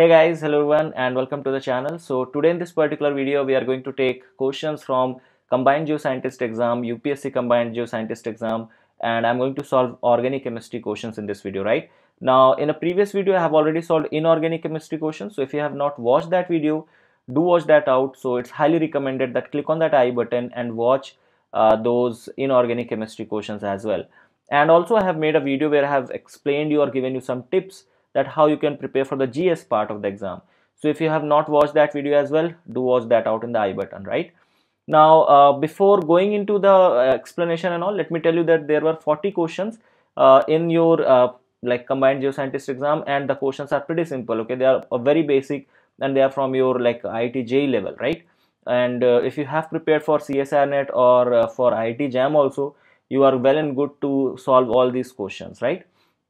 hey guys hello everyone and welcome to the channel so today in this particular video we are going to take questions from combined geoscientist exam upsc combined geoscientist exam and i'm going to solve organic chemistry questions in this video right now in a previous video i have already solved inorganic chemistry questions so if you have not watched that video do watch that out so it's highly recommended that click on that i button and watch uh, those inorganic chemistry questions as well and also i have made a video where i have explained you or given you some tips that how you can prepare for the GS part of the exam. So if you have not watched that video as well, do watch that out in the I button, right? Now, uh, before going into the uh, explanation and all, let me tell you that there were 40 questions uh, in your uh, like combined geoscientist exam and the questions are pretty simple, okay? They are uh, very basic and they are from your like IITJ level, right? And uh, if you have prepared for CSRNet or for IIT JAM also, you are well and good to solve all these questions, right?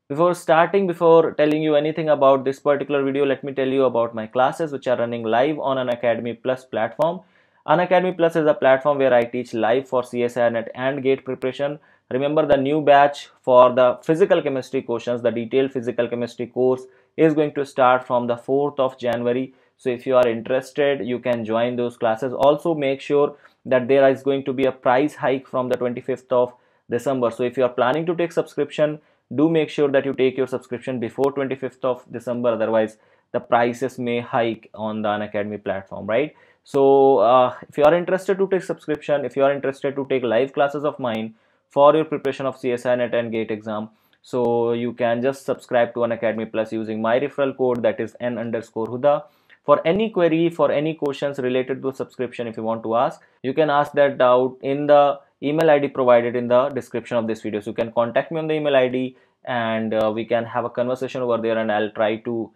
Before starting, before telling you anything about this particular video, let me tell you about my classes which are running live on an Academy Plus platform. An Academy Plus is a platform where I teach live for NET and GATE preparation. Remember the new batch for the physical chemistry questions, the detailed physical chemistry course is going to start from the 4th of January. So if you are interested, you can join those classes. Also make sure that there is going to be a price hike from the 25th of December. So if you are planning to take subscription, do make sure that you take your subscription before 25th of december otherwise the prices may hike on the unacademy platform right so uh, if you are interested to take subscription if you are interested to take live classes of mine for your preparation of csi net and gate exam so you can just subscribe to unacademy plus using my referral code that is n underscore huda for any query for any questions related to subscription if you want to ask you can ask that doubt in the email id provided in the description of this video so you can contact me on the email id and uh, we can have a conversation over there and i'll try to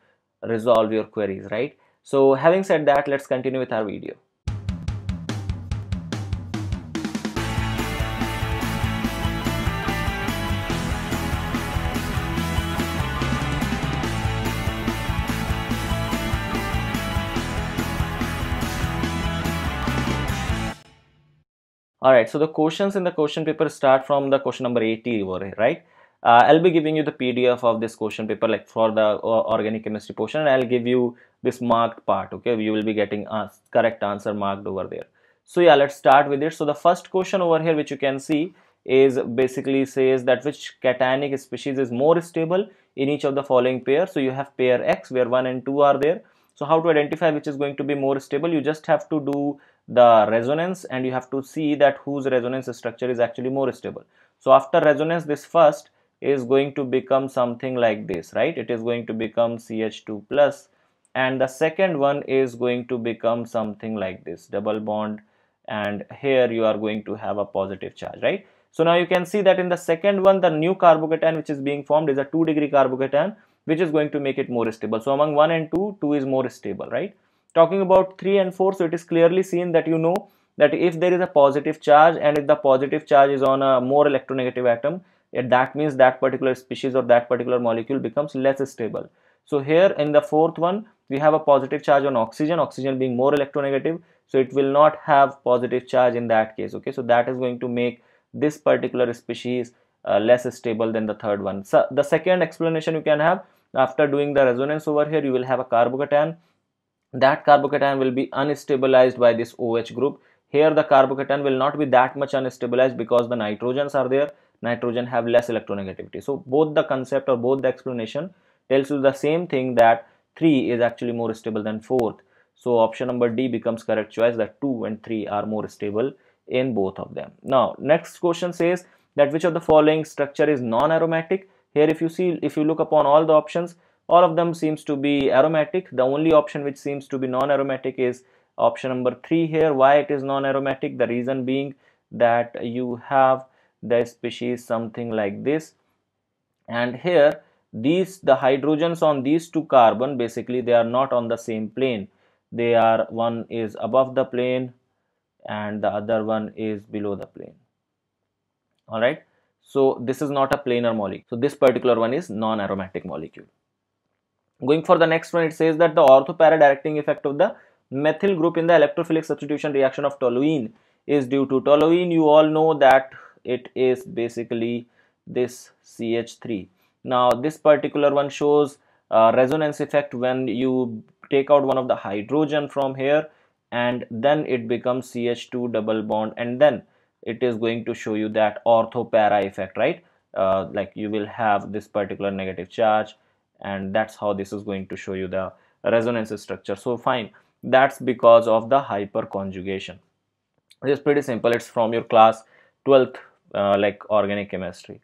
resolve your queries right so having said that let's continue with our video all right so the questions in the question paper start from the question number 80 over here, right uh, I'll be giving you the PDF of this question paper like for the uh, organic chemistry portion I'll give you this marked part okay you will be getting a uh, correct answer marked over there so yeah let's start with it so the first question over here which you can see is basically says that which cationic species is more stable in each of the following pair so you have pair X where 1 and 2 are there so how to identify which is going to be more stable you just have to do the resonance and you have to see that whose resonance structure is actually more stable. So after resonance this first is going to become something like this right it is going to become CH2 plus and the second one is going to become something like this double bond and here you are going to have a positive charge right. So now you can see that in the second one the new carbocation which is being formed is a 2 degree carbocation which is going to make it more stable. So among 1 and 2, 2 is more stable right talking about 3 and 4 so it is clearly seen that you know that if there is a positive charge and if the positive charge is on a more electronegative atom that means that particular species or that particular molecule becomes less stable so here in the fourth one we have a positive charge on oxygen oxygen being more electronegative so it will not have positive charge in that case okay so that is going to make this particular species uh, less stable than the third one so the second explanation you can have after doing the resonance over here you will have a carbocation that carbocation will be unstabilized by this OH group. Here the carbocation will not be that much unstabilized because the nitrogens are there. Nitrogen have less electronegativity. So both the concept or both the explanation tells you the same thing that 3 is actually more stable than 4th. So option number D becomes correct choice that 2 and 3 are more stable in both of them. Now next question says that which of the following structure is non-aromatic. Here if you see if you look upon all the options all of them seems to be aromatic the only option which seems to be non-aromatic is option number three here why it is non-aromatic the reason being that you have the species something like this and here these the hydrogens on these two carbon basically they are not on the same plane they are one is above the plane and the other one is below the plane all right so this is not a planar molecule so this particular one is non-aromatic molecule Going for the next one, it says that the orthopara directing effect of the methyl group in the electrophilic substitution reaction of toluene is due to toluene. You all know that it is basically this CH3. Now, this particular one shows uh, resonance effect when you take out one of the hydrogen from here and then it becomes CH2 double bond and then it is going to show you that para effect, right? Uh, like you will have this particular negative charge and that's how this is going to show you the resonance structure so fine that's because of the hyperconjugation conjugation. It is pretty simple it's from your class 12th uh, like organic chemistry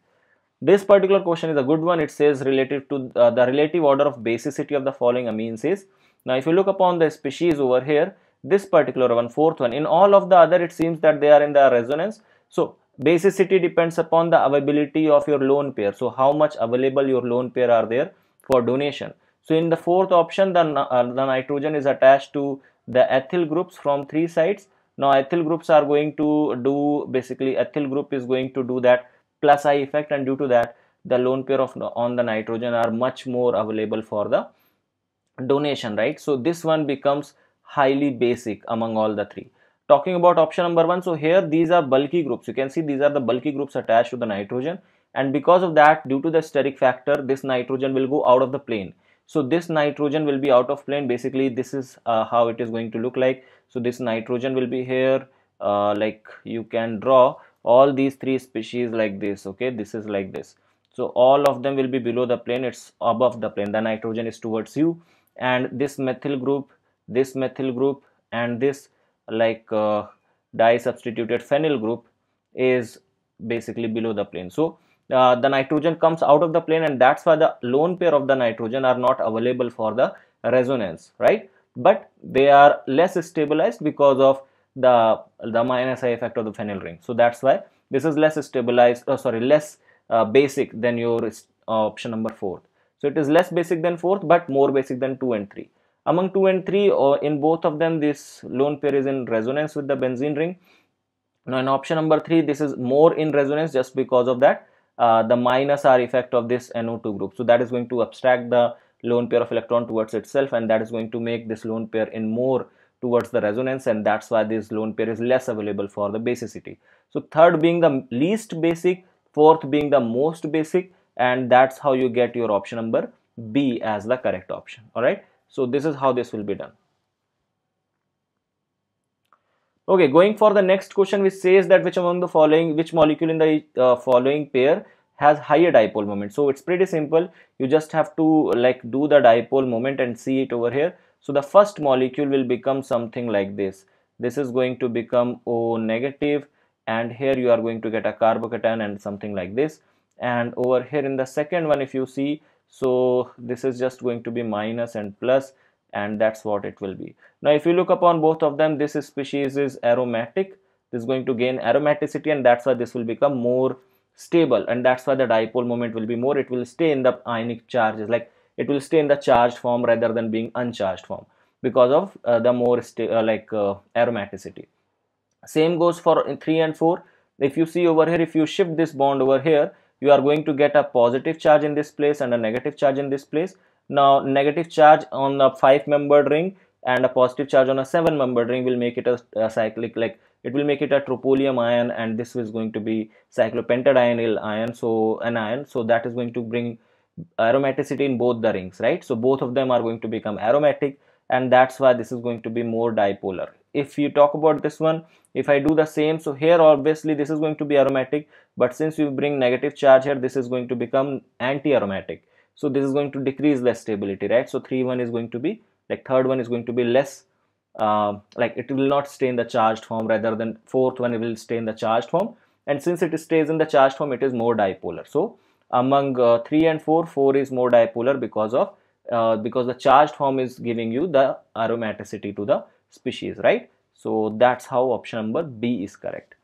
this particular question is a good one it says relative to uh, the relative order of basicity of the following amines is now if you look upon the species over here this particular one fourth one in all of the other it seems that they are in the resonance so basicity depends upon the availability of your lone pair so how much available your lone pair are there for donation. So in the fourth option, the, uh, the nitrogen is attached to the ethyl groups from three sides. Now ethyl groups are going to do basically ethyl group is going to do that plus I effect and due to that the lone pair of uh, on the nitrogen are much more available for the donation right. So this one becomes highly basic among all the three. Talking about option number one, so here these are bulky groups. You can see these are the bulky groups attached to the nitrogen and because of that due to the steric factor this nitrogen will go out of the plane so this nitrogen will be out of plane basically this is uh, how it is going to look like so this nitrogen will be here uh, like you can draw all these three species like this okay this is like this so all of them will be below the plane it's above the plane the nitrogen is towards you and this methyl group this methyl group and this like uh, di substituted phenyl group is basically below the plane so uh, the nitrogen comes out of the plane and that's why the lone pair of the nitrogen are not available for the resonance right but they are less stabilized because of the the minus i effect of the phenyl ring so that's why this is less stabilized oh, sorry less uh, basic than your uh, option number four. so it is less basic than fourth but more basic than two and three among two and three or uh, in both of them this lone pair is in resonance with the benzene ring now in option number three this is more in resonance just because of that uh, the minus R effect of this NO2 group. So that is going to abstract the lone pair of electron towards itself and that is going to make this lone pair in more towards the resonance and that's why this lone pair is less available for the basicity. So third being the least basic, fourth being the most basic and that's how you get your option number B as the correct option. Alright, so this is how this will be done okay going for the next question which says that which among the following which molecule in the uh, following pair has higher dipole moment so it's pretty simple you just have to like do the dipole moment and see it over here so the first molecule will become something like this this is going to become o negative and here you are going to get a carbocation and something like this and over here in the second one if you see so this is just going to be minus and plus and that's what it will be now if you look upon both of them this species is aromatic this is going to gain aromaticity and that's why this will become more stable and that's why the dipole moment will be more it will stay in the ionic charges like it will stay in the charged form rather than being uncharged form because of uh, the more uh, like uh, aromaticity same goes for 3 and 4 if you see over here if you shift this bond over here you are going to get a positive charge in this place and a negative charge in this place now negative charge on a five membered ring and a positive charge on a seven membered ring will make it a, a, cyclic like it will make it a tropolium ion and this is going to be cyclopentadienyl ion so an ion so that is going to bring aromaticity in both the rings right so both of them are going to become aromatic and that's why this is going to be more dipolar if you talk about this one if I do the same so here obviously this is going to be aromatic but since we bring negative charge here this is going to become anti-aromatic so this is going to decrease the stability right so 3 1 is going to be like third one is going to be less uh, like it will not stay in the charged form rather than fourth one it will stay in the charged form and since it stays in the charged form it is more dipolar so among uh, 3 and 4 4 is more dipolar because of uh, because the charged form is giving you the aromaticity to the species right so that's how option number b is correct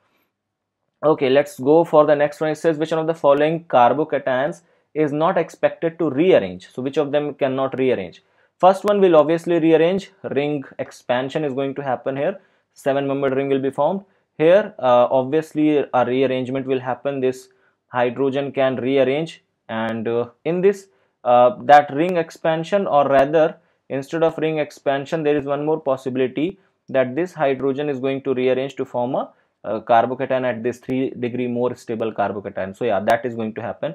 okay let's go for the next one it says which one of the following carbocations is not expected to rearrange. So which of them cannot rearrange? First one will obviously rearrange. Ring expansion is going to happen here. Seven membered ring will be formed. Here uh, obviously a rearrangement will happen. This hydrogen can rearrange and uh, in this uh, that ring expansion or rather instead of ring expansion there is one more possibility that this hydrogen is going to rearrange to form a carbocation at this 3 degree more stable carbocation. So yeah that is going to happen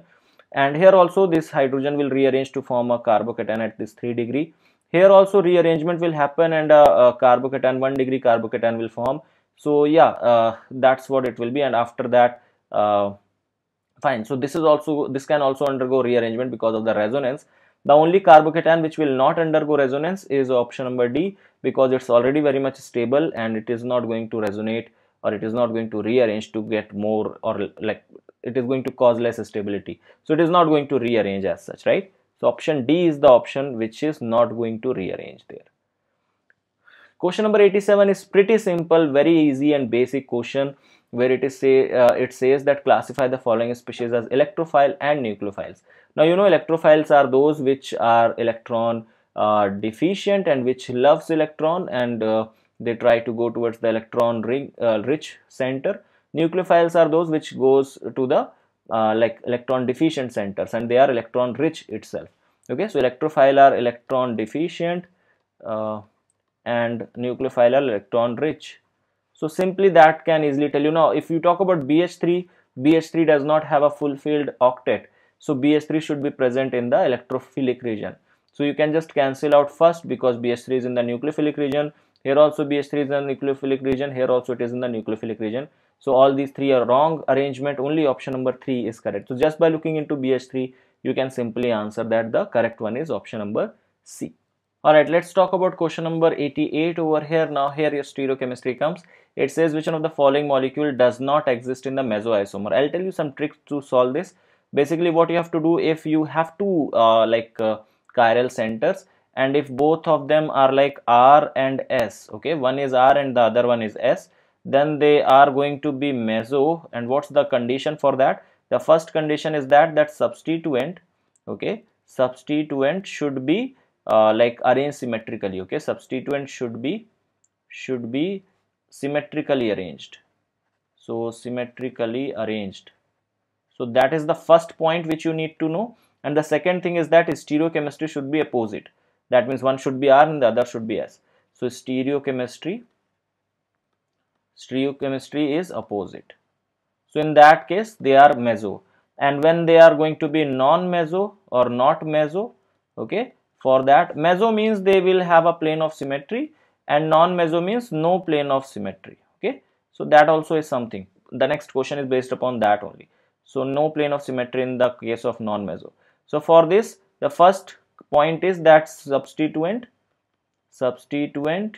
and here also this hydrogen will rearrange to form a carbocation at this 3 degree here also rearrangement will happen and a, uh, a uh, carbocation 1 degree carbocation will form so yeah uh, that's what it will be and after that uh, fine so this is also this can also undergo rearrangement because of the resonance the only carbocation which will not undergo resonance is option number d because it's already very much stable and it is not going to resonate or it is not going to rearrange to get more or like it is going to cause less stability so it is not going to rearrange as such right so option D is the option which is not going to rearrange there question number 87 is pretty simple very easy and basic question where it is say uh, it says that classify the following species as electrophile and nucleophiles now you know electrophiles are those which are electron uh, deficient and which loves electron and uh, they try to go towards the electron ring, uh, rich center nucleophiles are those which goes to the uh, like electron deficient centers and they are electron rich itself okay so electrophile are electron deficient uh, and nucleophile are electron rich so simply that can easily tell you now if you talk about bh3 bh3 does not have a fulfilled octet so bh3 should be present in the electrophilic region so you can just cancel out first because bh3 is in the nucleophilic region here also bh3 is in the nucleophilic region here also it is in the nucleophilic region so all these three are wrong arrangement, only option number three is correct. So just by looking into BH3, you can simply answer that the correct one is option number C. Alright, let's talk about question number 88 over here. Now here your stereochemistry comes. It says which one of the following molecule does not exist in the mesoisomer. I'll tell you some tricks to solve this. Basically what you have to do if you have two uh, like uh, chiral centers and if both of them are like R and S, okay, one is R and the other one is S then they are going to be meso and what's the condition for that the first condition is that that substituent okay substituent should be uh, like arranged symmetrically okay substituent should be should be symmetrically arranged so symmetrically arranged so that is the first point which you need to know and the second thing is that stereochemistry should be opposite that means one should be R and the other should be S so stereochemistry stereochemistry is opposite. So in that case they are meso and when they are going to be non-meso or not meso okay for that meso means they will have a plane of symmetry and non-meso means no plane of symmetry okay so that also is something the next question is based upon that only so no plane of symmetry in the case of non-meso so for this the first point is that substituent substituent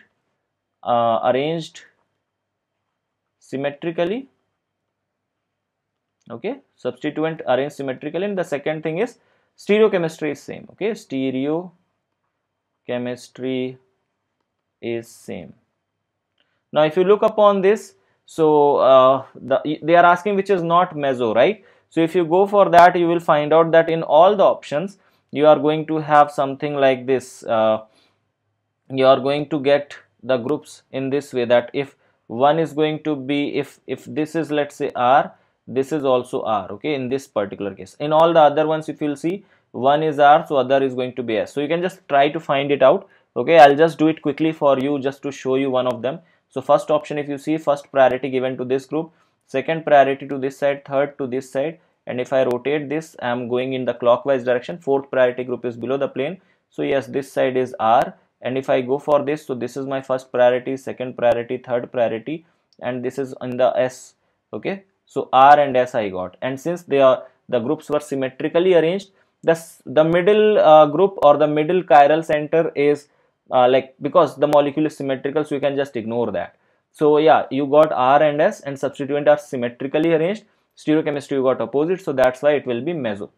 uh, arranged symmetrically okay substituent arranged symmetrically and the second thing is stereochemistry is same okay stereochemistry is same now if you look upon this so uh, the, they are asking which is not meso right so if you go for that you will find out that in all the options you are going to have something like this uh, you are going to get the groups in this way that if one is going to be if if this is let's say r this is also r okay in this particular case in all the other ones if you'll see one is r so other is going to be s so you can just try to find it out okay i'll just do it quickly for you just to show you one of them so first option if you see first priority given to this group second priority to this side third to this side and if i rotate this i'm going in the clockwise direction fourth priority group is below the plane so yes this side is r and if I go for this so this is my first priority second priority third priority and this is in the S okay so R and S I got and since they are the groups were symmetrically arranged thus the middle uh, group or the middle chiral center is uh, like because the molecule is symmetrical so you can just ignore that so yeah you got R and S and substituent are symmetrically arranged stereochemistry you got opposite so that's why it will be meso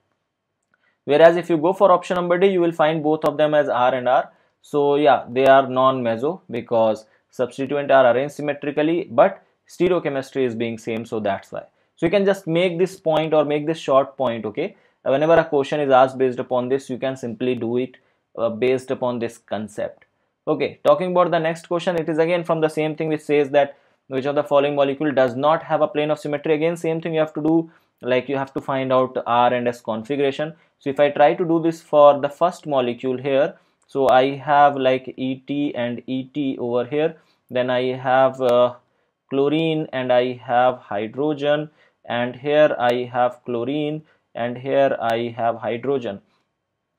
whereas if you go for option number D you will find both of them as R and R so yeah, they are non-meso because substituent are arranged symmetrically, but stereochemistry is being same, so that's why. So you can just make this point or make this short point, okay? Uh, whenever a question is asked based upon this, you can simply do it uh, based upon this concept. Okay, talking about the next question, it is again from the same thing which says that which of the following molecule does not have a plane of symmetry. Again, same thing you have to do, like you have to find out R and S configuration. So if I try to do this for the first molecule here, so I have like ET and ET over here then I have uh, chlorine and I have hydrogen and here I have chlorine and here I have hydrogen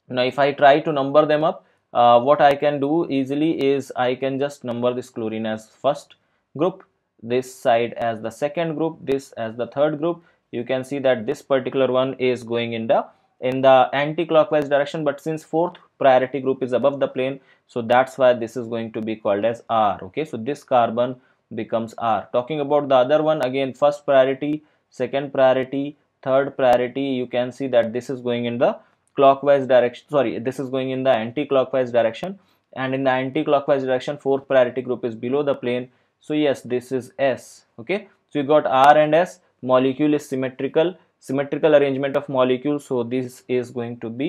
now if I try to number them up uh, what I can do easily is I can just number this chlorine as first group this side as the second group this as the third group you can see that this particular one is going in the in the anti-clockwise direction but since fourth priority group is above the plane so that's why this is going to be called as R okay so this carbon becomes R talking about the other one again first priority second priority third priority you can see that this is going in the clockwise direction sorry this is going in the anti-clockwise direction and in the anti-clockwise direction fourth priority group is below the plane so yes this is S okay so you got R and S molecule is symmetrical symmetrical arrangement of molecules so this is going to be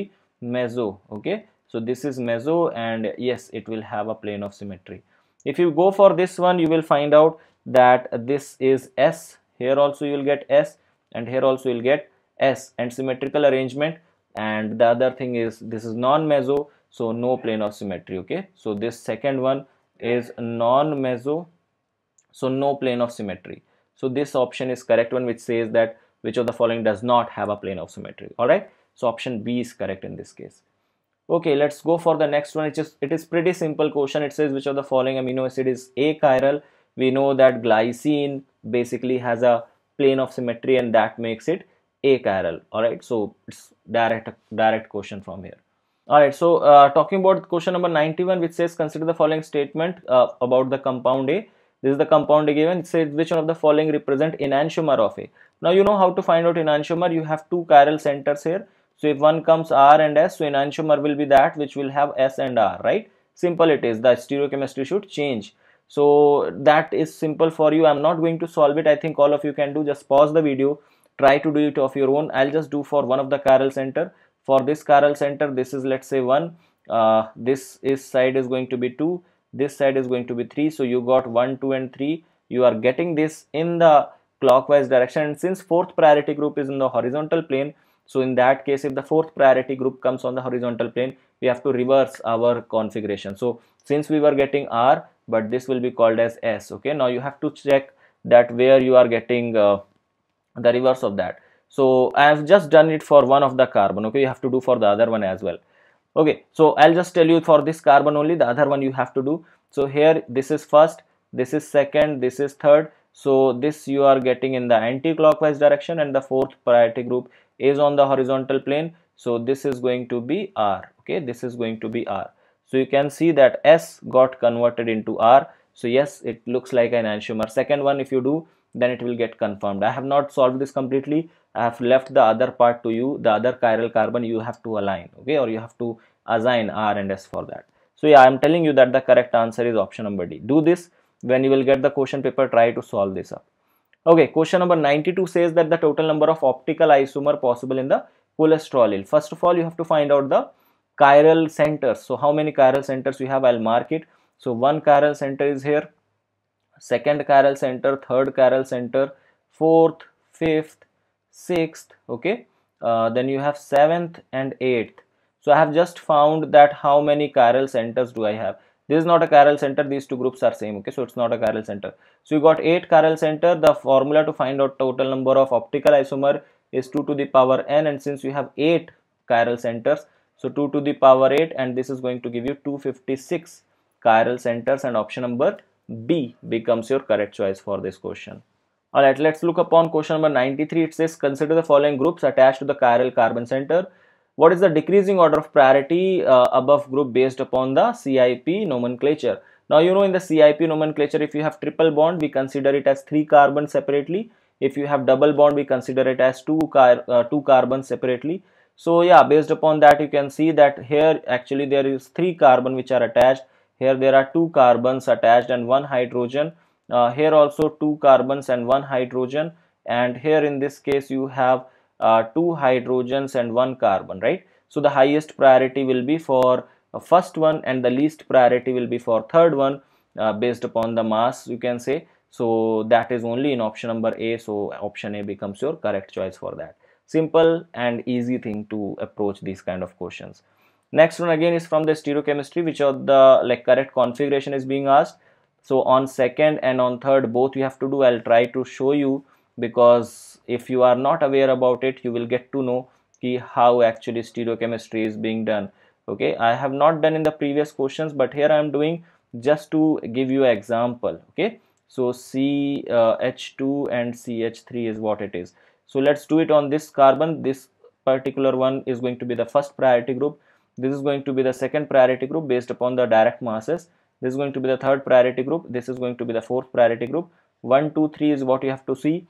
meso okay so this is meso and yes it will have a plane of symmetry if you go for this one you will find out that this is s here also you will get s and here also you will get s and symmetrical arrangement and the other thing is this is non-meso so no plane of symmetry okay so this second one is non-meso so no plane of symmetry so this option is correct one which says that which of the following does not have a plane of symmetry all right so option b is correct in this case okay let's go for the next one it's it is pretty simple question it says which of the following amino acid is achiral we know that glycine basically has a plane of symmetry and that makes it achiral all right so it's direct direct question from here all right so uh, talking about question number 91 which says consider the following statement uh, about the compound a this is the compound given it says which one of the following represent enantiomer of a now you know how to find out enantiomer you have two chiral centers here so if one comes r and s so enantiomer will be that which will have s and r right simple it is the stereochemistry should change so that is simple for you i'm not going to solve it i think all of you can do just pause the video try to do it of your own i'll just do for one of the chiral center for this chiral center this is let's say one uh, this is side is going to be two this side is going to be 3 so you got 1 2 and 3 you are getting this in the clockwise direction and since fourth priority group is in the horizontal plane so in that case if the fourth priority group comes on the horizontal plane we have to reverse our configuration so since we were getting r but this will be called as s okay now you have to check that where you are getting uh, the reverse of that so i have just done it for one of the carbon okay you have to do for the other one as well okay so i'll just tell you for this carbon only the other one you have to do so here this is first this is second this is third so this you are getting in the anti-clockwise direction and the fourth priority group is on the horizontal plane so this is going to be r okay this is going to be r so you can see that s got converted into r so yes it looks like an enantiomer second one if you do then it will get confirmed i have not solved this completely i have left the other part to you the other chiral carbon you have to align okay or you have to assign r and s for that so yeah i am telling you that the correct answer is option number d do this when you will get the question paper try to solve this up okay question number 92 says that the total number of optical isomer possible in the cholesterol first of all you have to find out the chiral centers so how many chiral centers you have i'll mark it so one chiral center is here second chiral center third chiral center fourth fifth sixth okay uh, then you have seventh and eighth so i have just found that how many chiral centers do i have this is not a chiral center these two groups are same okay so it's not a chiral center so you got eight chiral center the formula to find out total number of optical isomer is 2 to the power n and since you have eight chiral centers so 2 to the power 8 and this is going to give you 256 chiral centers and option number B becomes your correct choice for this question. Alright, let's look upon question number 93. It says consider the following groups attached to the chiral carbon center. What is the decreasing order of priority uh, above group based upon the CIP nomenclature? Now you know in the CIP nomenclature if you have triple bond we consider it as 3 carbons separately. If you have double bond we consider it as 2, car uh, two carbons separately. So yeah based upon that you can see that here actually there is 3 carbon which are attached here there are two carbons attached and one hydrogen uh, here also two carbons and one hydrogen and here in this case you have uh, two hydrogens and one carbon right so the highest priority will be for uh, first one and the least priority will be for third one uh, based upon the mass you can say so that is only in option number a so option a becomes your correct choice for that simple and easy thing to approach these kind of questions next one again is from the stereochemistry which of the like correct configuration is being asked so on second and on third both you have to do i'll try to show you because if you are not aware about it you will get to know how actually stereochemistry is being done okay i have not done in the previous questions but here i am doing just to give you an example okay so CH2 and CH3 is what it is so let's do it on this carbon this particular one is going to be the first priority group this is going to be the second priority group based upon the direct masses. This is going to be the third priority group. This is going to be the fourth priority group. 1, 2, 3 is what you have to see.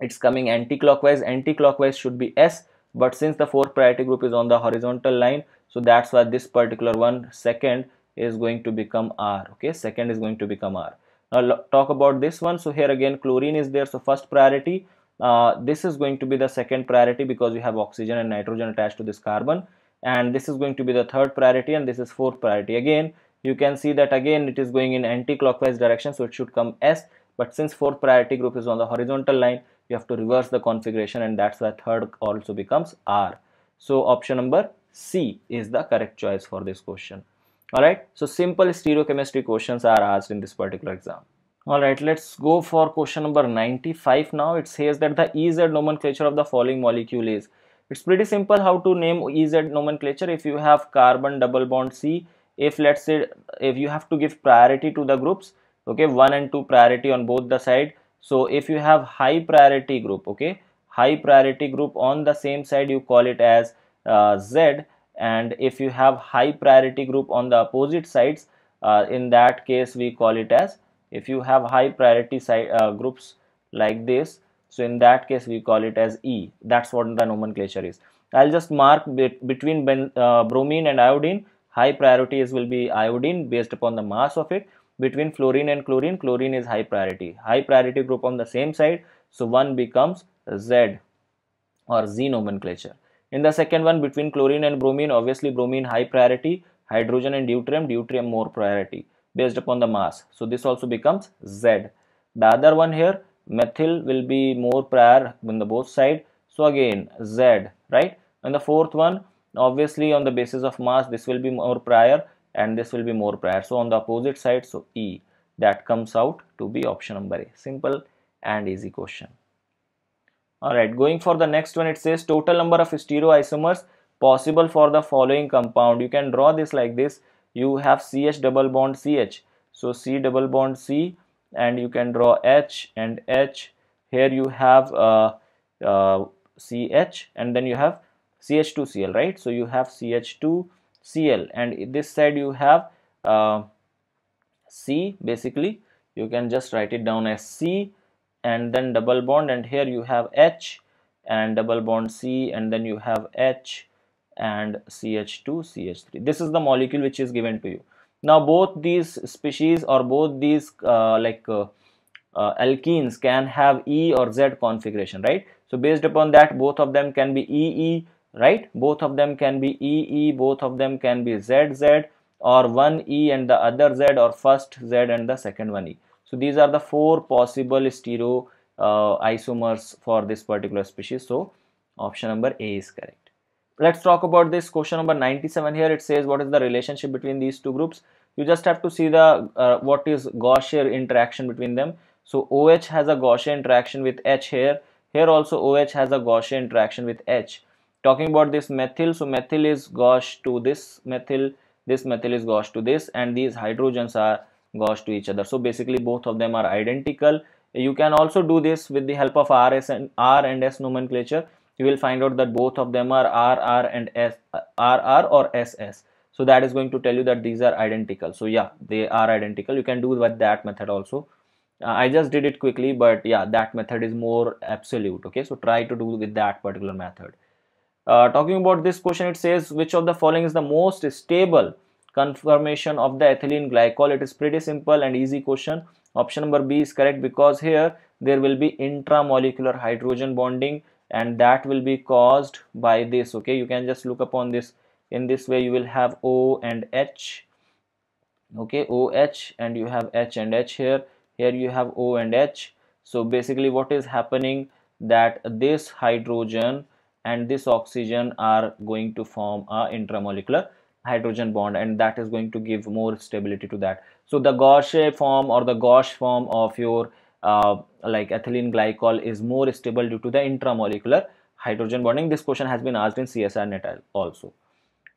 It's coming anti-clockwise. Anti-clockwise should be S but since the fourth priority group is on the horizontal line so that's why this particular one second is going to become R okay second is going to become R now talk about this one so here again chlorine is there so first priority uh, this is going to be the second priority because we have oxygen and nitrogen attached to this carbon and this is going to be the third priority and this is fourth priority again you can see that again it is going in anti-clockwise direction so it should come s but since fourth priority group is on the horizontal line you have to reverse the configuration and that's why third also becomes r so option number c is the correct choice for this question all right so simple stereochemistry questions are asked in this particular exam all right let's go for question number 95 now it says that the ez nomenclature of the following molecule is it's pretty simple how to name EZ nomenclature if you have carbon double bond C. If let's say if you have to give priority to the groups, okay, one and two priority on both the side. So if you have high priority group, okay, high priority group on the same side, you call it as uh, Z. And if you have high priority group on the opposite sides, uh, in that case we call it as if you have high priority side uh, groups like this so in that case, we call it as E. That's what the nomenclature is. I'll just mark bet between ben, uh, bromine and iodine. High priority is will be iodine based upon the mass of it. Between fluorine and chlorine, chlorine is high priority. High priority group on the same side. So one becomes Z or Z nomenclature. In the second one, between chlorine and bromine, obviously bromine high priority, hydrogen and deuterium, deuterium more priority based upon the mass. So this also becomes Z. The other one here, methyl will be more prior on the both side so again z right and the fourth one obviously on the basis of mass this will be more prior and this will be more prior so on the opposite side so e that comes out to be option number a simple and easy question all right going for the next one it says total number of stereoisomers possible for the following compound you can draw this like this you have ch double bond ch so c double bond c and you can draw H and H here you have uh, uh, CH and then you have CH2Cl right so you have CH2Cl and this side you have uh, C basically you can just write it down as C and then double bond and here you have H and double bond C and then you have H and CH2 CH3 this is the molecule which is given to you now both these species or both these uh, like uh, uh, alkenes can have E or Z configuration right so based upon that both of them can be EE right both of them can be EE both of them can be ZZ or one E and the other Z or first Z and the second one E so these are the four possible stereo uh, isomers for this particular species so option number A is correct let's talk about this question number 97 here it says what is the relationship between these two groups you just have to see the uh, what is Gaussian interaction between them so OH has a Gaussian interaction with H here here also OH has a Gaussian interaction with H talking about this methyl so methyl is gauche to this methyl this methyl is gauche to this and these hydrogens are gauche to each other so basically both of them are identical you can also do this with the help of R, S and, R and S nomenclature you will find out that both of them are RR and S, RR or SS. So that is going to tell you that these are identical. So yeah, they are identical. You can do with that method also. Uh, I just did it quickly, but yeah, that method is more absolute. Okay, so try to do with that particular method. Uh, talking about this question, it says which of the following is the most stable conformation of the ethylene glycol? It is pretty simple and easy question. Option number B is correct because here there will be intramolecular hydrogen bonding and that will be caused by this okay you can just look upon this in this way you will have O and H okay OH and you have H and H here here you have O and H so basically what is happening that this hydrogen and this oxygen are going to form a intramolecular hydrogen bond and that is going to give more stability to that so the gauche form or the gauche form of your uh, like ethylene glycol is more stable due to the intramolecular hydrogen bonding. This question has been asked in CSR net also.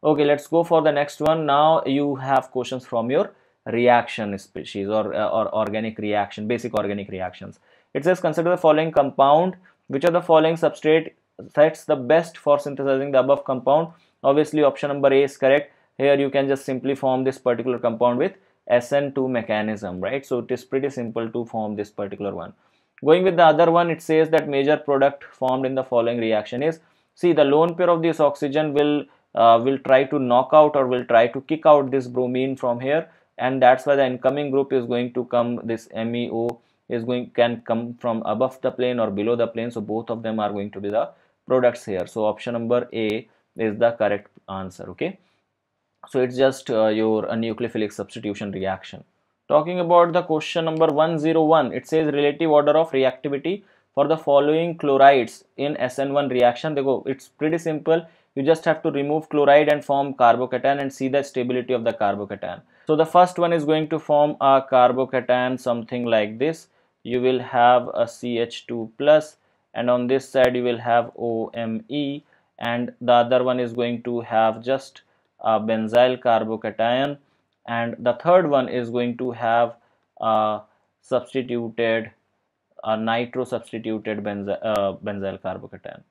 Okay, let's go for the next one. Now you have questions from your reaction species or, uh, or organic reaction, basic organic reactions. It says consider the following compound, which are the following substrate sets the best for synthesizing the above compound. Obviously, option number A is correct. Here you can just simply form this particular compound with SN2 mechanism, right? So it is pretty simple to form this particular one. Going with the other one, it says that major product formed in the following reaction is, see the lone pair of this oxygen will, uh, will try to knock out or will try to kick out this bromine from here and that's why the incoming group is going to come, this MEO is going, can come from above the plane or below the plane. So both of them are going to be the products here. So option number A is the correct answer, okay? so it's just uh, your a nucleophilic substitution reaction talking about the question number 101 it says relative order of reactivity for the following chlorides in SN1 reaction they go it's pretty simple you just have to remove chloride and form carbocation and see the stability of the carbocation so the first one is going to form a carbocation something like this you will have a CH2 plus and on this side you will have OME and the other one is going to have just a uh, benzyl carbocation and the third one is going to have a uh, substituted a uh, nitro substituted benzyl, uh, benzyl carbocation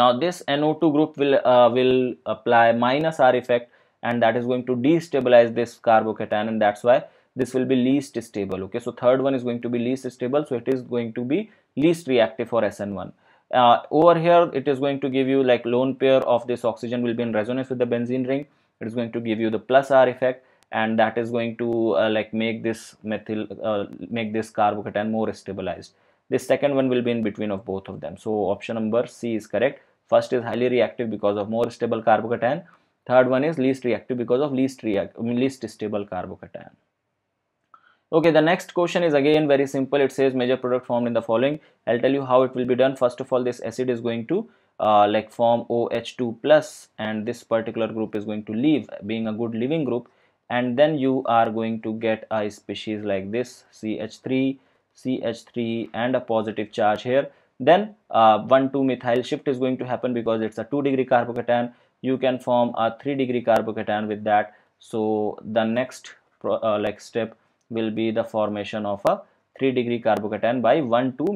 now this no2 group will uh, will apply minus r effect and that is going to destabilize this carbocation and that's why this will be least stable okay so third one is going to be least stable so it is going to be least reactive for sn1 uh, over here it is going to give you like lone pair of this oxygen will be in resonance with the benzene ring it is going to give you the plus r effect and that is going to uh, like make this methyl uh, make this carbocation more stabilized the second one will be in between of both of them so option number c is correct first is highly reactive because of more stable carbocation third one is least reactive because of least react least stable carbocation okay the next question is again very simple it says major product formed in the following i'll tell you how it will be done first of all this acid is going to uh, like form OH2 plus and this particular group is going to leave being a good leaving group and then you are going to get a species like this CH3 CH3 and a positive charge here then uh, 1 2 methyl shift is going to happen because it's a 2 degree carbocation you can form a 3 degree carbocation with that so the next uh, like step will be the formation of a 3 degree carbocation by 1 2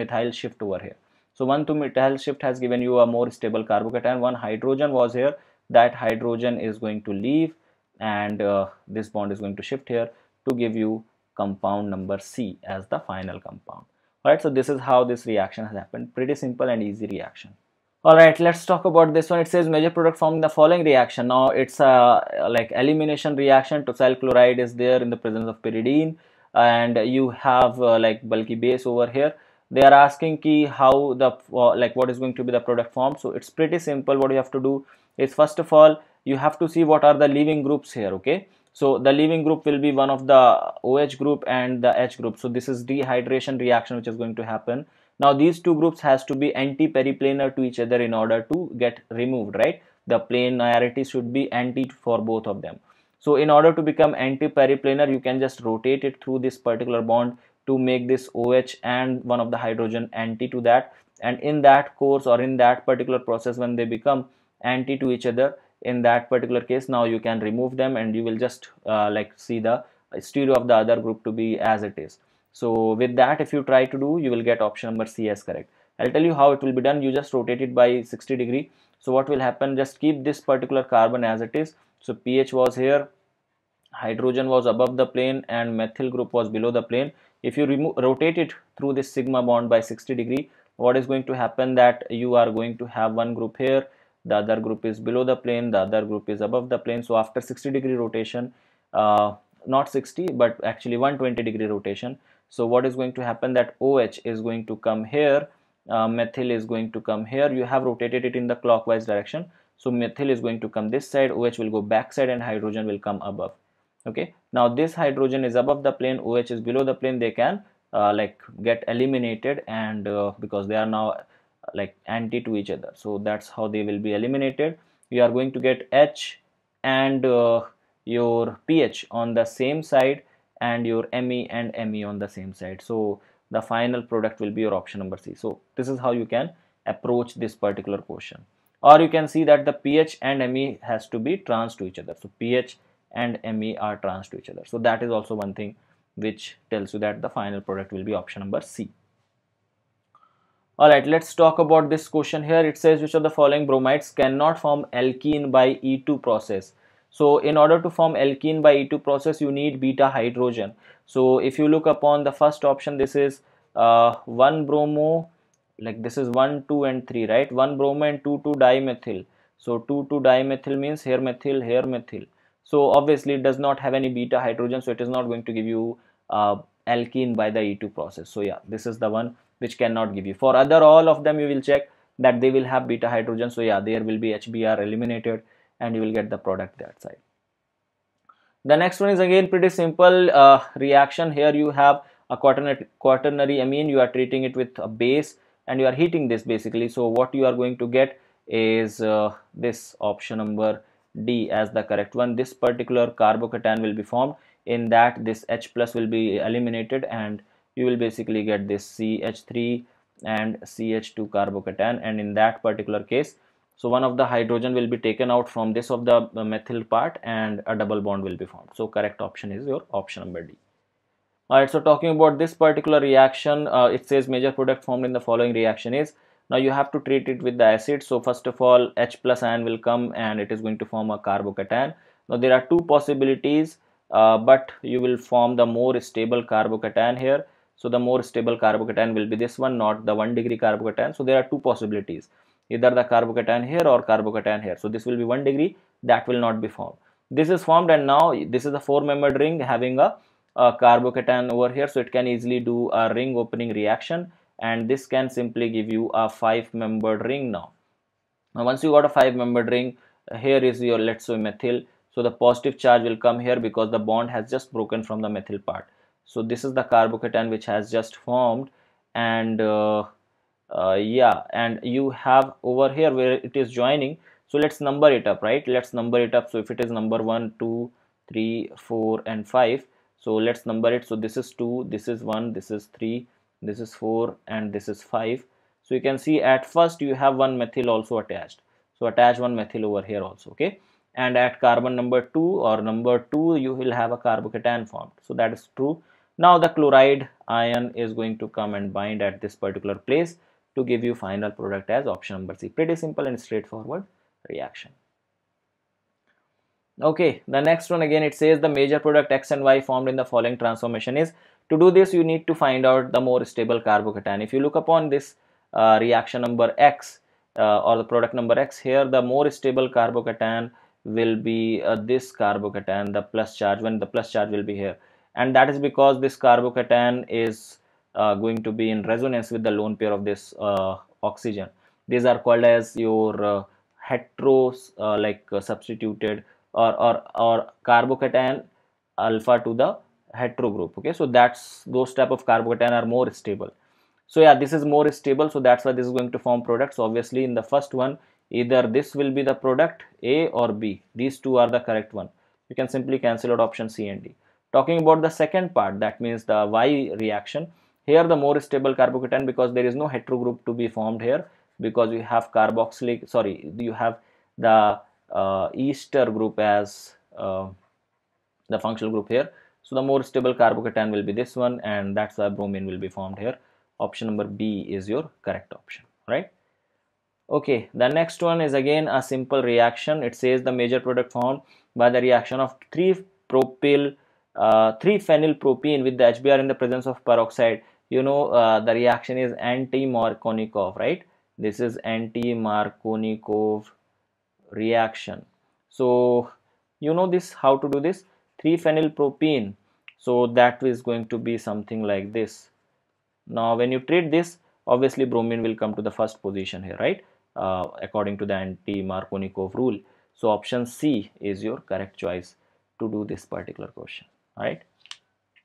methyl shift over here so 1 2 methyl shift has given you a more stable carbocation one hydrogen was here that hydrogen is going to leave and uh, this bond is going to shift here to give you compound number C as the final compound. Alright, so this is how this reaction has happened. Pretty simple and easy reaction all right let's talk about this one it says major product from the following reaction now it's a uh, like elimination reaction tosyl chloride is there in the presence of pyridine and you have uh, like bulky base over here they are asking key how the uh, like what is going to be the product form so it's pretty simple what you have to do is first of all you have to see what are the leaving groups here okay so the leaving group will be one of the OH group and the H group so this is dehydration reaction which is going to happen now these two groups has to be anti-periplanar to each other in order to get removed, right? The planarity should be anti for both of them. So in order to become anti-periplanar, you can just rotate it through this particular bond to make this OH and one of the hydrogen anti to that. And in that course or in that particular process, when they become anti to each other, in that particular case, now you can remove them and you will just uh, like see the stereo of the other group to be as it is. So with that, if you try to do, you will get option number C as correct. I'll tell you how it will be done. You just rotate it by 60 degree. So what will happen? Just keep this particular carbon as it is. So pH was here, hydrogen was above the plane and methyl group was below the plane. If you remove rotate it through this sigma bond by 60 degree, what is going to happen that you are going to have one group here, the other group is below the plane, the other group is above the plane. So after 60 degree rotation, uh, not 60 but actually 120 degree rotation, so what is going to happen that OH is going to come here uh, methyl is going to come here you have rotated it in the clockwise direction so methyl is going to come this side OH will go backside and hydrogen will come above okay now this hydrogen is above the plane OH is below the plane they can uh, like get eliminated and uh, because they are now uh, like anti to each other so that's how they will be eliminated you are going to get H and uh, your pH on the same side and your ME and ME on the same side. So the final product will be your option number C. So this is how you can approach this particular question. Or you can see that the pH and ME has to be trans to each other. So pH and ME are trans to each other. So that is also one thing which tells you that the final product will be option number C. Alright, let's talk about this question here. It says which of the following bromides cannot form alkene by E2 process. So in order to form alkene by E2 process, you need beta hydrogen. So if you look upon the first option, this is uh, 1 bromo, like this is 1, 2 and 3, right? 1 bromo and 2, 2 dimethyl. So 2, 2 dimethyl means here methyl, here methyl. So obviously it does not have any beta hydrogen, so it is not going to give you uh, alkene by the E2 process. So yeah, this is the one which cannot give you. For other all of them, you will check that they will have beta hydrogen. So yeah, there will be HBr eliminated and you will get the product that side the next one is again pretty simple uh, reaction here you have a quaternary, quaternary amine you are treating it with a base and you are heating this basically so what you are going to get is uh, this option number D as the correct one this particular carbocation will be formed in that this H plus will be eliminated and you will basically get this CH3 and CH2 carbocation and in that particular case so one of the hydrogen will be taken out from this of the uh, methyl part and a double bond will be formed so correct option is your option number d alright so talking about this particular reaction uh, it says major product formed in the following reaction is now you have to treat it with the acid so first of all H plus ion will come and it is going to form a carbocation now there are two possibilities uh, but you will form the more stable carbocation here so the more stable carbocation will be this one not the one degree carbocation so there are two possibilities either the carbocation here or carbocation here so this will be one degree that will not be formed this is formed and now this is a four membered ring having a, a carbocation over here so it can easily do a ring opening reaction and this can simply give you a five membered ring now now once you got a five membered ring here is your let's say methyl so the positive charge will come here because the bond has just broken from the methyl part so this is the carbocation which has just formed and uh, uh, yeah and you have over here where it is joining so let's number it up right let's number it up so if it is number one two three four and five so let's number it so this is two this is one this is three this is four and this is five so you can see at first you have one methyl also attached so attach one methyl over here also okay and at carbon number two or number two you will have a carbocation formed so that is true now the chloride ion is going to come and bind at this particular place to give you final product as option number C. Pretty simple and straightforward reaction. Okay, the next one again it says the major product X and Y formed in the following transformation is to do this you need to find out the more stable carbocation. If you look upon this uh, reaction number X uh, or the product number X here the more stable carbocation will be uh, this carbocation the plus charge when the plus charge will be here and that is because this carbocation is uh, going to be in resonance with the lone pair of this uh, oxygen these are called as your uh, heteros like substituted or or or carbocation alpha to the hetero group okay so that's those type of carbocation are more stable so yeah this is more stable so that's why this is going to form products obviously in the first one either this will be the product a or b these two are the correct one you can simply cancel out option c and d talking about the second part that means the y reaction here the more stable carbocation because there is no hetero group to be formed here because you have carboxylic, sorry, you have the uh, ester group as uh, the functional group here. So the more stable carbocation will be this one and that's why bromine will be formed here. Option number B is your correct option, right? Okay, the next one is again a simple reaction. It says the major product formed by the reaction of three propyl 3-phenylpropene uh, with the HBr in the presence of peroxide, you know uh, the reaction is anti-Markovnikov, right? This is anti-Markovnikov reaction. So you know this how to do this 3-phenylpropene. So that is going to be something like this. Now when you treat this, obviously bromine will come to the first position here, right? Uh, according to the anti-Markovnikov rule. So option C is your correct choice to do this particular question right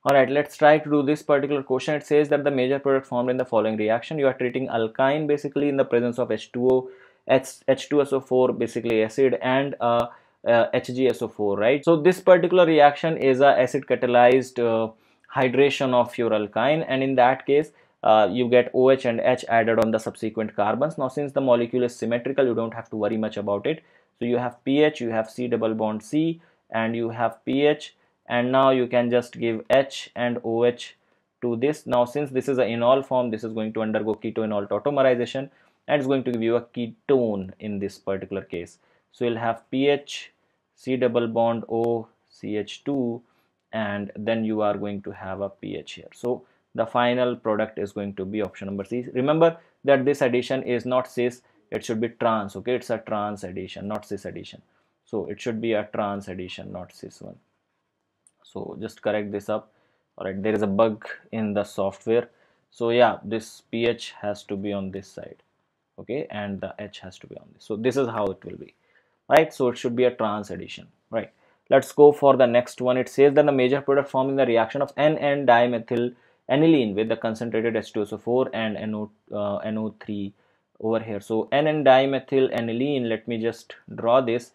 all right let's try to do this particular question it says that the major product formed in the following reaction you are treating alkyne basically in the presence of h2o H, 2 so 4 basically acid and uh, uh, HgSO4 right so this particular reaction is a acid catalyzed uh, hydration of your alkyne and in that case uh, you get OH and H added on the subsequent carbons now since the molecule is symmetrical you don't have to worry much about it so you have pH you have C double bond C and you have pH and now you can just give H and OH to this now since this is an enol form this is going to undergo ketoenol tautomerization and it's going to give you a ketone in this particular case so you'll have pH C double bond O CH2 and then you are going to have a pH here so the final product is going to be option number C remember that this addition is not cis it should be trans okay it's a trans addition not cis addition so it should be a trans addition not cis one so just correct this up all right there is a bug in the software so yeah this ph has to be on this side okay and the h has to be on this so this is how it will be right so it should be a trans addition right let's go for the next one it says that the major product forming the reaction of n and dimethyl aniline with the concentrated h2so4 and NO, uh, no3 over here so n and dimethyl aniline let me just draw this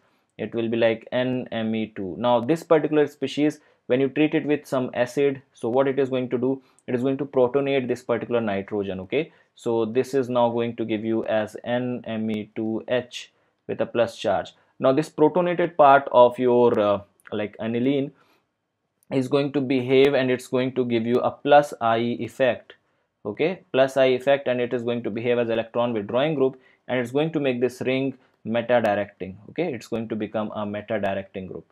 it will be like nme2 now this particular species when you treat it with some acid so what it is going to do it is going to protonate this particular nitrogen okay so this is now going to give you as NME2H with a plus charge now this protonated part of your uh, like aniline is going to behave and it's going to give you a plus I effect okay plus I effect and it is going to behave as electron withdrawing group and it's going to make this ring meta directing okay it's going to become a meta directing group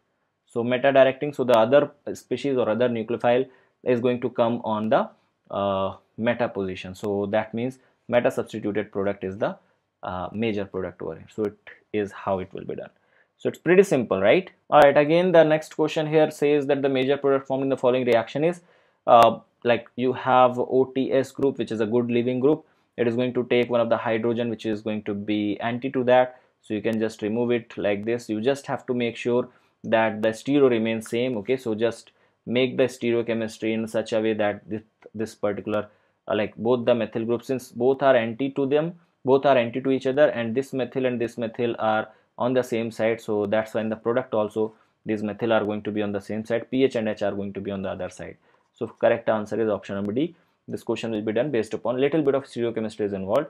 so meta directing, so the other species or other nucleophile is going to come on the uh, meta position. So that means meta substituted product is the uh, major product over here. So it is how it will be done. So it's pretty simple, right? All right, again, the next question here says that the major product formed in the following reaction is uh, like you have OTS group, which is a good leaving group. It is going to take one of the hydrogen, which is going to be anti to that. So you can just remove it like this. You just have to make sure that the stereo remains same okay so just make the stereochemistry in such a way that this this particular uh, like both the methyl groups since both are anti to them both are anti to each other and this methyl and this methyl are on the same side so that's why in the product also these methyl are going to be on the same side ph and h are going to be on the other side so correct answer is option number d this question will be done based upon little bit of stereochemistry is involved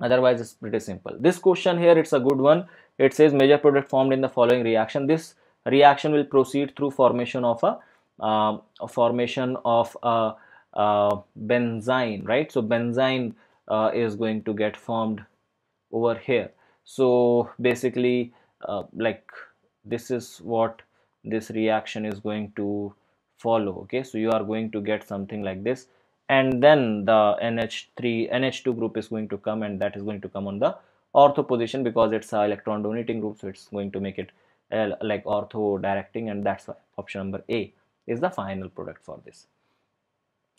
otherwise it's pretty simple this question here it's a good one it says major product formed in the following reaction this reaction will proceed through formation of a, uh, a formation of a, a, benzene right so benzene uh, is going to get formed over here so basically uh, like this is what this reaction is going to follow okay so you are going to get something like this and then the NH3 NH2 group is going to come and that is going to come on the ortho position because it's a electron donating group so it's going to make it uh, like ortho directing and that's why option number A is the final product for this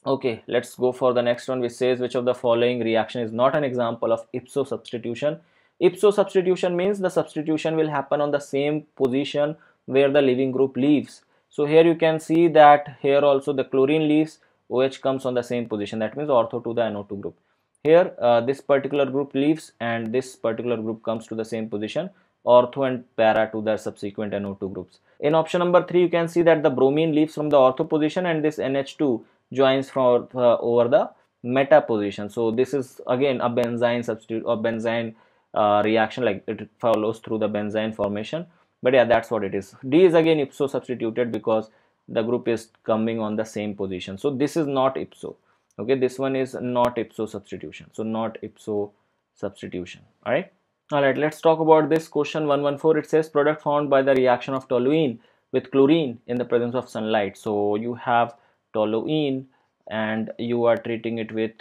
okay let's go for the next one which says which of the following reaction is not an example of ipso substitution ipso substitution means the substitution will happen on the same position where the leaving group leaves so here you can see that here also the chlorine leaves OH comes on the same position that means ortho to the NO2 group. Here uh, this particular group leaves and this particular group comes to the same position ortho and para to their subsequent NO2 groups. In option number 3 you can see that the bromine leaves from the ortho position and this NH2 joins from uh, over the meta position. So this is again a benzene substitute or benzene uh, reaction like it follows through the benzene formation but yeah that's what it is. D is again ipso substituted because the group is coming on the same position so this is not ipso okay this one is not ipso substitution so not ipso substitution all right all right let's talk about this question 114 it says product formed by the reaction of toluene with chlorine in the presence of sunlight so you have toluene and you are treating it with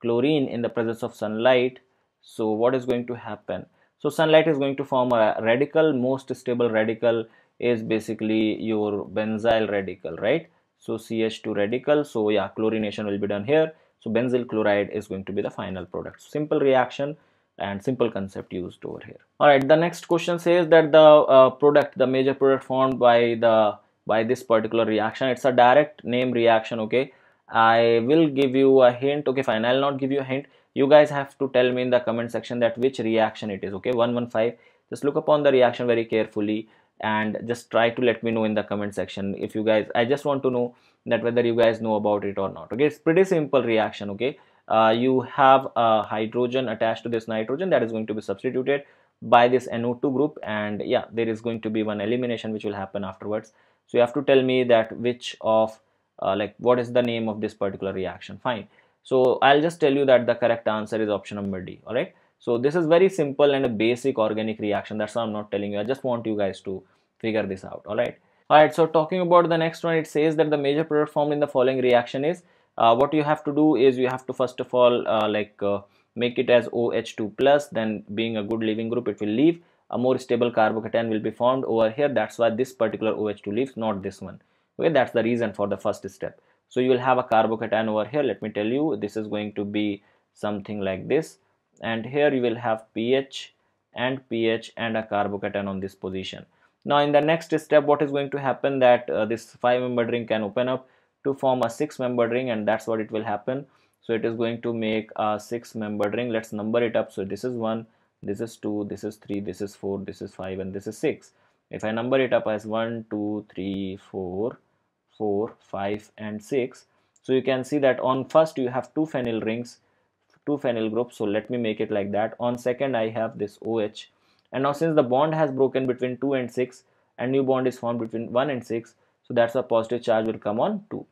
chlorine in the presence of sunlight so what is going to happen so sunlight is going to form a radical most stable radical is basically your benzyl radical right so ch2 radical so yeah chlorination will be done here so benzyl chloride is going to be the final product simple reaction and simple concept used over here all right the next question says that the uh, product the major product formed by the by this particular reaction it's a direct name reaction okay i will give you a hint okay fine i'll not give you a hint you guys have to tell me in the comment section that which reaction it is okay 115 just look upon the reaction very carefully and just try to let me know in the comment section if you guys i just want to know that whether you guys know about it or not okay it's pretty simple reaction okay uh, you have a hydrogen attached to this nitrogen that is going to be substituted by this NO2 group and yeah there is going to be one elimination which will happen afterwards so you have to tell me that which of uh, like what is the name of this particular reaction fine so I'll just tell you that the correct answer is option number D all right so this is very simple and a basic organic reaction. That's why I'm not telling you. I just want you guys to figure this out. All right. All right. So talking about the next one, it says that the major product formed in the following reaction is uh, what you have to do is you have to first of all uh, like uh, make it as OH2 plus. Then being a good leaving group, it will leave a more stable carbocation will be formed over here. That's why this particular OH2 leaves, not this one. Okay, that's the reason for the first step. So you will have a carbocation over here. Let me tell you, this is going to be something like this and here you will have pH and pH and a carbocation on this position. Now in the next step what is going to happen that uh, this 5 membered ring can open up to form a 6 membered ring and that's what it will happen. So it is going to make a 6 membered ring. Let's number it up. So this is 1, this is 2, this is 3, this is 4, this is 5 and this is 6. If I number it up as 1, 2, 3, 4, 4, 5 and 6. So you can see that on first you have two phenyl rings two phenyl groups so let me make it like that on second I have this OH and now since the bond has broken between 2 and 6 and new bond is formed between 1 and 6 so that's a positive charge will come on 2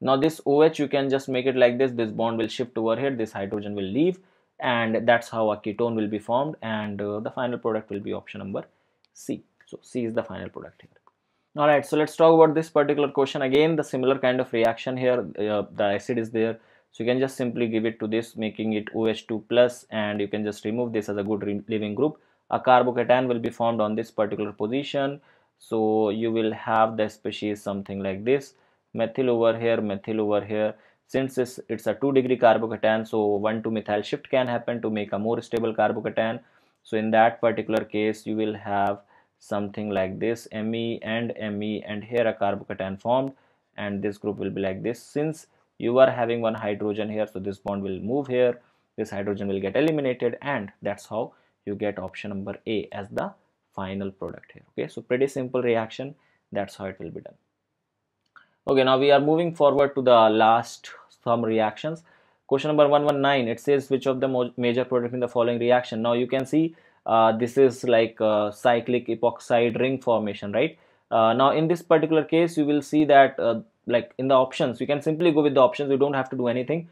now this OH you can just make it like this this bond will shift over here this hydrogen will leave and that's how a ketone will be formed and uh, the final product will be option number C so C is the final product here all right so let's talk about this particular question again the similar kind of reaction here uh, the acid is there so you can just simply give it to this making it OH2 plus and you can just remove this as a good leaving group a carbocation will be formed on this particular position so you will have the species something like this methyl over here methyl over here since it's, it's a 2 degree carbocation so 1 to methyl shift can happen to make a more stable carbocation so in that particular case you will have something like this me and me and here a carbocation formed and this group will be like this since you are having one hydrogen here so this bond will move here this hydrogen will get eliminated and that's how you get option number A as the final product here okay so pretty simple reaction that's how it will be done okay now we are moving forward to the last some reactions question number 119 it says which of the major product in the following reaction now you can see uh, this is like uh, cyclic epoxide ring formation right uh, now in this particular case you will see that uh, like in the options you can simply go with the options you don't have to do anything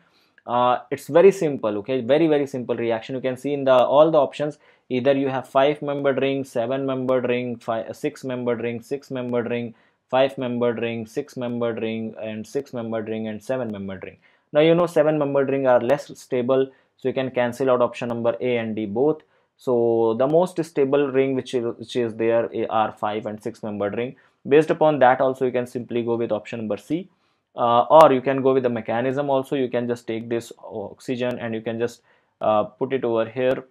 uh, it's very simple okay very very simple reaction you can see in the all the options either you have five membered ring seven membered ring five six membered ring six membered ring five membered ring six membered ring and six membered ring and seven membered ring now you know seven membered ring are less stable so you can cancel out option number a and d both so the most stable ring which is, which is there are 5 and 6 membered ring based upon that also you can simply go with option number C uh, or you can go with the mechanism also you can just take this oxygen and you can just uh, put it over here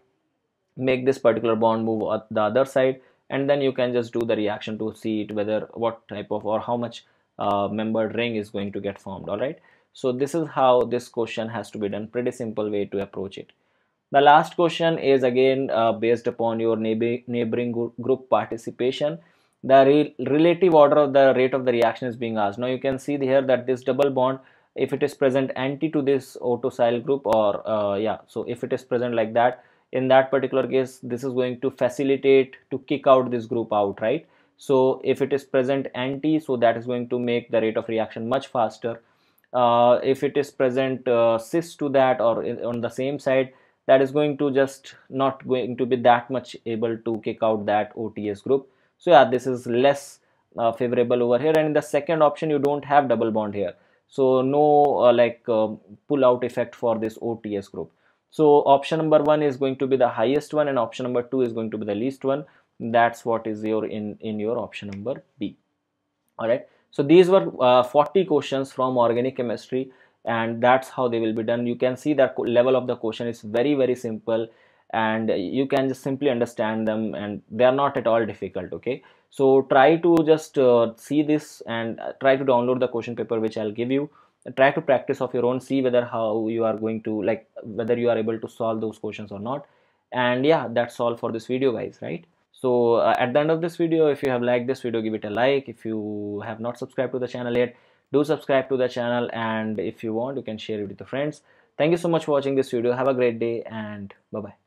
make this particular bond move at the other side and then you can just do the reaction to see it whether what type of or how much uh, membered ring is going to get formed all right so this is how this question has to be done pretty simple way to approach it the last question is again uh, based upon your neighbor, neighboring group participation. The re relative order of the rate of the reaction is being asked. Now you can see here that this double bond, if it is present anti to this 0 group or uh, yeah, so if it is present like that, in that particular case, this is going to facilitate to kick out this group out, right? So if it is present anti, so that is going to make the rate of reaction much faster. Uh, if it is present uh, cis to that or on the same side, that is going to just not going to be that much able to kick out that OTS group. So yeah, this is less uh, favorable over here. And in the second option, you don't have double bond here. So no uh, like uh, pull out effect for this OTS group. So option number one is going to be the highest one and option number two is going to be the least one. That's what is your in, in your option number B. All right. So these were uh, 40 questions from organic chemistry and that's how they will be done you can see that level of the question is very very simple and you can just simply understand them and they are not at all difficult okay so try to just uh, see this and uh, try to download the question paper which i'll give you try to practice of your own see whether how you are going to like whether you are able to solve those questions or not and yeah that's all for this video guys right so uh, at the end of this video if you have liked this video give it a like if you have not subscribed to the channel yet do subscribe to the channel and if you want you can share it with your friends thank you so much for watching this video have a great day and bye bye